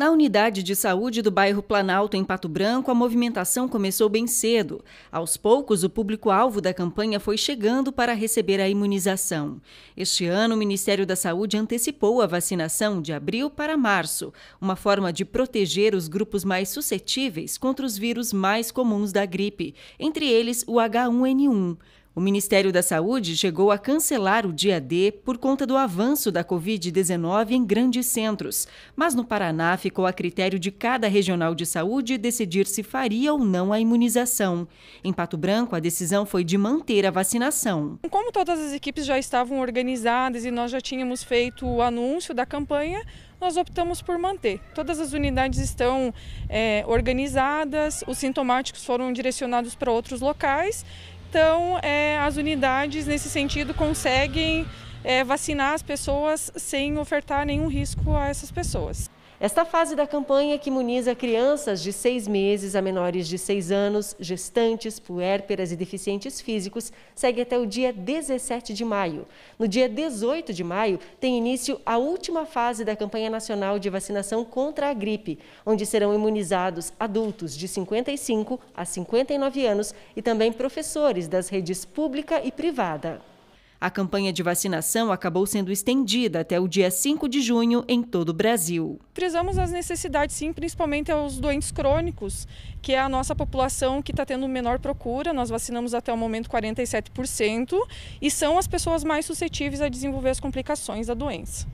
Na unidade de saúde do bairro Planalto, em Pato Branco, a movimentação começou bem cedo. Aos poucos, o público-alvo da campanha foi chegando para receber a imunização. Este ano, o Ministério da Saúde antecipou a vacinação de abril para março, uma forma de proteger os grupos mais suscetíveis contra os vírus mais comuns da gripe, entre eles o H1N1. O Ministério da Saúde chegou a cancelar o dia D por conta do avanço da Covid-19 em grandes centros, mas no Paraná ficou a critério de cada regional de saúde decidir se faria ou não a imunização. Em Pato Branco, a decisão foi de manter a vacinação. Como todas as equipes já estavam organizadas e nós já tínhamos feito o anúncio da campanha, nós optamos por manter. Todas as unidades estão é, organizadas, os sintomáticos foram direcionados para outros locais então, é, as unidades, nesse sentido, conseguem é, vacinar as pessoas sem ofertar nenhum risco a essas pessoas. Esta fase da campanha que imuniza crianças de seis meses a menores de seis anos, gestantes, puérperas e deficientes físicos segue até o dia 17 de maio. No dia 18 de maio tem início a última fase da campanha nacional de vacinação contra a gripe, onde serão imunizados adultos de 55 a 59 anos e também professores das redes pública e privada. A campanha de vacinação acabou sendo estendida até o dia 5 de junho em todo o Brasil. Frisamos as necessidades, sim, principalmente aos doentes crônicos, que é a nossa população que está tendo menor procura. Nós vacinamos até o momento 47% e são as pessoas mais suscetíveis a desenvolver as complicações da doença.